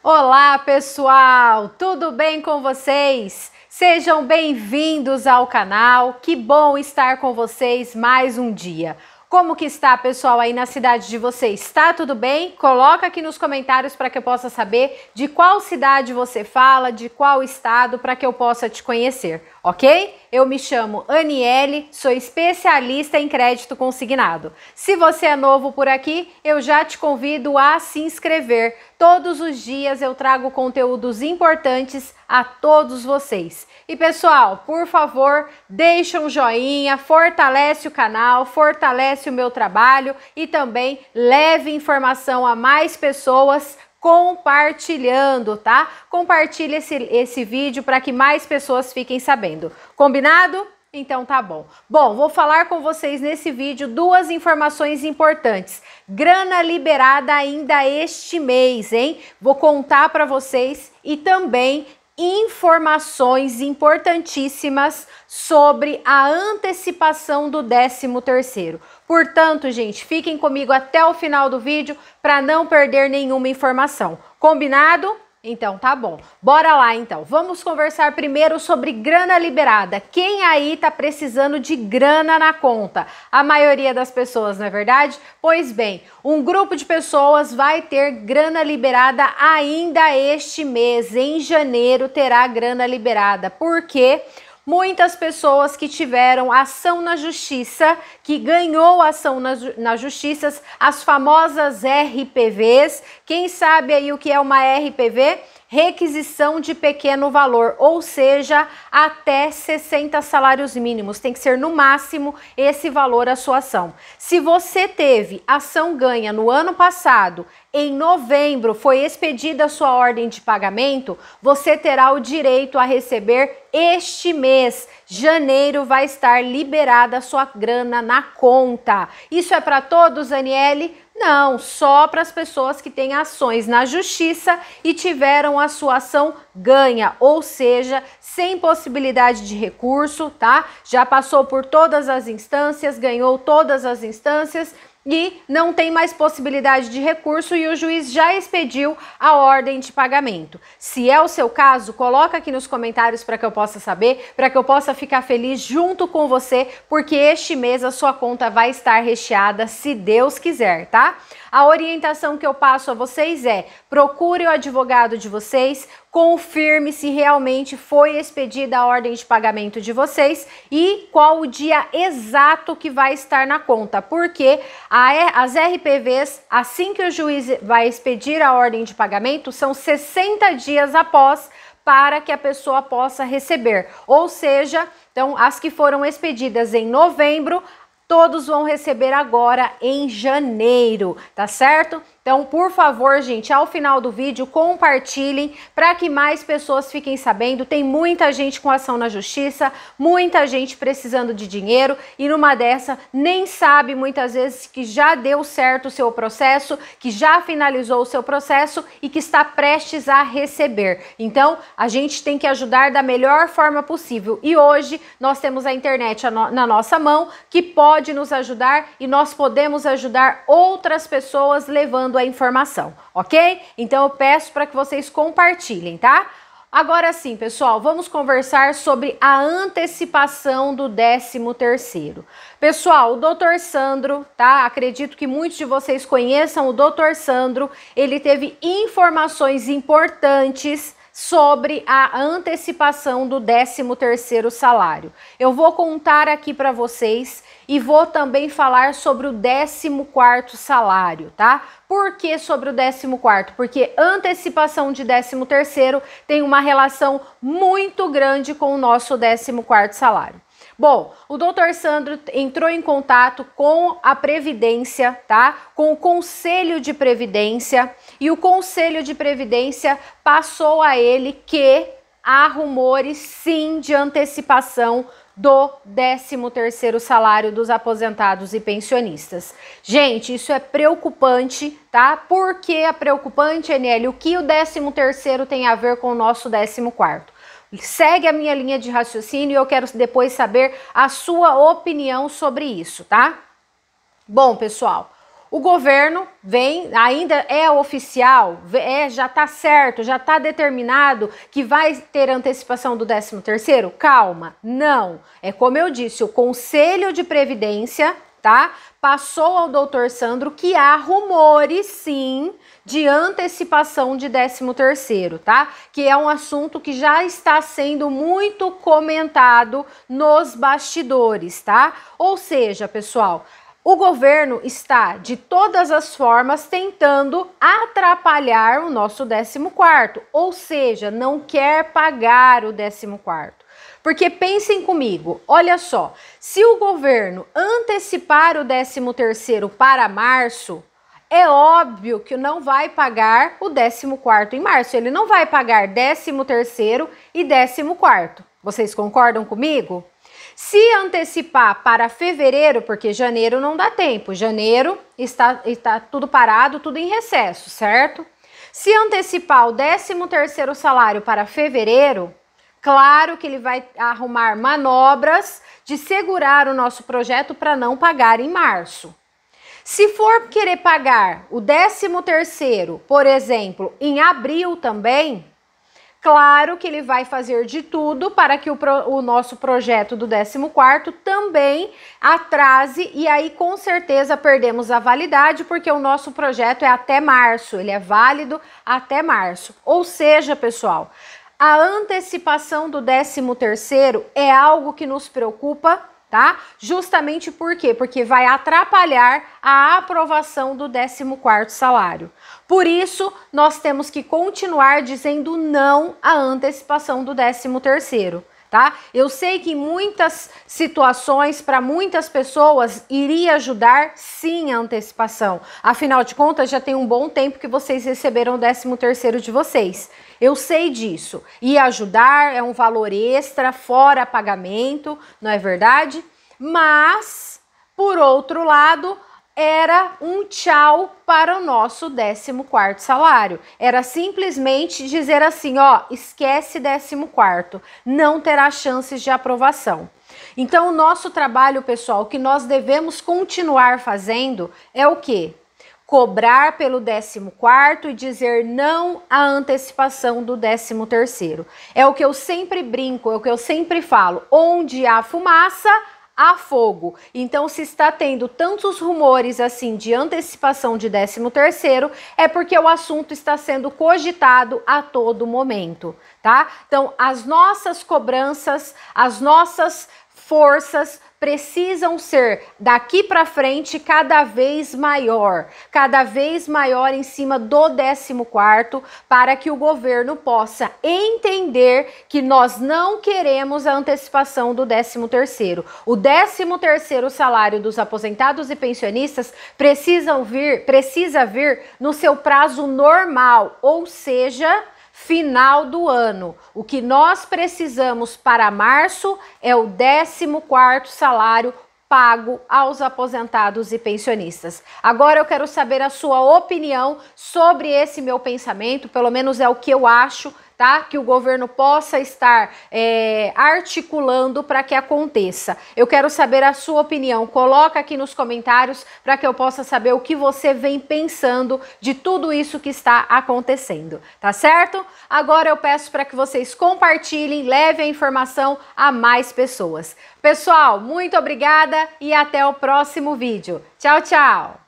Olá, pessoal! Tudo bem com vocês? Sejam bem-vindos ao canal. Que bom estar com vocês mais um dia. Como que está, pessoal, aí na cidade de vocês? Está tudo bem? Coloca aqui nos comentários para que eu possa saber de qual cidade você fala, de qual estado, para que eu possa te conhecer, ok? Eu me chamo Aniele, sou especialista em crédito consignado. Se você é novo por aqui, eu já te convido a se inscrever. Todos os dias eu trago conteúdos importantes a todos vocês. E pessoal, por favor, deixa um joinha, fortalece o canal, fortalece o meu trabalho e também leve informação a mais pessoas compartilhando, tá? Compartilhe esse, esse vídeo para que mais pessoas fiquem sabendo. Combinado? Então tá bom. Bom, vou falar com vocês nesse vídeo duas informações importantes. Grana liberada ainda este mês, hein? Vou contar para vocês e também informações importantíssimas sobre a antecipação do 13º. Portanto, gente, fiquem comigo até o final do vídeo para não perder nenhuma informação. Combinado? Então tá bom. Bora lá então. Vamos conversar primeiro sobre grana liberada. Quem aí tá precisando de grana na conta? A maioria das pessoas, não é verdade? Pois bem, um grupo de pessoas vai ter grana liberada ainda este mês. Em janeiro terá grana liberada. Por quê? Porque muitas pessoas que tiveram ação na justiça, que ganhou ação nas, nas justiças, as famosas RPVs. Quem sabe aí o que é uma RPV? requisição de pequeno valor, ou seja, até 60 salários mínimos. Tem que ser no máximo esse valor a sua ação. Se você teve ação ganha no ano passado, em novembro foi expedida a sua ordem de pagamento, você terá o direito a receber este mês. Janeiro vai estar liberada a sua grana na conta. Isso é para todos, Aniele? Não, só para as pessoas que têm ações na justiça e tiveram a sua ação ganha, ou seja, sem possibilidade de recurso, tá? Já passou por todas as instâncias, ganhou todas as instâncias, e não tem mais possibilidade de recurso e o juiz já expediu a ordem de pagamento. Se é o seu caso, coloca aqui nos comentários para que eu possa saber, para que eu possa ficar feliz junto com você, porque este mês a sua conta vai estar recheada, se Deus quiser, tá? A orientação que eu passo a vocês é: procure o advogado de vocês, confirme se realmente foi expedida a ordem de pagamento de vocês e qual o dia exato que vai estar na conta, porque as RPVs, assim que o juiz vai expedir a ordem de pagamento, são 60 dias após para que a pessoa possa receber. Ou seja, então as que foram expedidas em novembro, todos vão receber agora em janeiro, tá certo? Então, por favor, gente, ao final do vídeo, compartilhem para que mais pessoas fiquem sabendo. Tem muita gente com ação na justiça, muita gente precisando de dinheiro e numa dessa nem sabe muitas vezes que já deu certo o seu processo, que já finalizou o seu processo e que está prestes a receber. Então, a gente tem que ajudar da melhor forma possível. E hoje nós temos a internet na nossa mão que pode nos ajudar e nós podemos ajudar outras pessoas levando a informação, ok? Então eu peço para que vocês compartilhem, tá? Agora sim, pessoal, vamos conversar sobre a antecipação do 13º. Pessoal, o doutor Sandro, tá? Acredito que muitos de vocês conheçam o doutor Sandro. Ele teve informações importantes sobre a antecipação do 13º salário. Eu vou contar aqui para vocês e vou também falar sobre o 14º salário, tá? Por que sobre o 14º? Porque antecipação de 13º tem uma relação muito grande com o nosso 14º salário. Bom, o doutor Sandro entrou em contato com a Previdência, tá? Com o Conselho de Previdência e o Conselho de Previdência passou a ele que há rumores sim de antecipação do 13º salário dos aposentados e pensionistas. Gente, isso é preocupante, tá? Por que é preocupante, NL? O que o 13º tem a ver com o nosso 14º? segue a minha linha de raciocínio e eu quero depois saber a sua opinião sobre isso, tá? Bom, pessoal, o governo vem, ainda é oficial, é, já tá certo, já tá determinado que vai ter antecipação do 13 terceiro? Calma, não. É como eu disse, o Conselho de Previdência tá? Passou ao doutor Sandro que há rumores, sim, de antecipação de 13º, tá? Que é um assunto que já está sendo muito comentado nos bastidores, tá? Ou seja, pessoal, o governo está de todas as formas tentando atrapalhar o nosso 14º, ou seja, não quer pagar o 14º. Porque pensem comigo, olha só, se o governo antecipar o 13º para março, é óbvio que não vai pagar o 14º em março, ele não vai pagar 13º e 14º. Vocês concordam comigo? Se antecipar para fevereiro, porque janeiro não dá tempo, janeiro está, está tudo parado, tudo em recesso, certo? Se antecipar o 13º salário para fevereiro, Claro que ele vai arrumar manobras de segurar o nosso projeto para não pagar em março. Se for querer pagar o 13 terceiro, por exemplo, em abril também, claro que ele vai fazer de tudo para que o, pro, o nosso projeto do 14 também atrase e aí com certeza perdemos a validade, porque o nosso projeto é até março, ele é válido até março. Ou seja, pessoal, a antecipação do 13º é algo que nos preocupa, tá? Justamente por quê? Porque vai atrapalhar a aprovação do 14º salário. Por isso, nós temos que continuar dizendo não à antecipação do 13º tá? Eu sei que em muitas situações para muitas pessoas iria ajudar sim a antecipação. Afinal de contas, já tem um bom tempo que vocês receberam o 13 terceiro de vocês. Eu sei disso. E ajudar é um valor extra fora pagamento, não é verdade? Mas por outro lado, era um tchau para o nosso 14 salário. Era simplesmente dizer assim: ó, esquece 14, não terá chances de aprovação. Então, o nosso trabalho, pessoal, que nós devemos continuar fazendo é o que? Cobrar pelo 14 e dizer não à antecipação do 13. É o que eu sempre brinco, é o que eu sempre falo: onde há fumaça, a fogo. Então, se está tendo tantos rumores assim de antecipação de 13 terceiro, é porque o assunto está sendo cogitado a todo momento tá? Então, as nossas cobranças, as nossas forças precisam ser daqui para frente cada vez maior, cada vez maior em cima do 14 para que o governo possa entender que nós não queremos a antecipação do 13º. O 13º salário dos aposentados e pensionistas precisam vir, precisa vir no seu prazo normal, ou seja, final do ano. O que nós precisamos para março é o 14º salário pago aos aposentados e pensionistas. Agora eu quero saber a sua opinião sobre esse meu pensamento, pelo menos é o que eu acho tá? Que o governo possa estar é, articulando para que aconteça. Eu quero saber a sua opinião. Coloca aqui nos comentários para que eu possa saber o que você vem pensando de tudo isso que está acontecendo, tá certo? Agora eu peço para que vocês compartilhem, levem a informação a mais pessoas. Pessoal, muito obrigada e até o próximo vídeo. Tchau, tchau!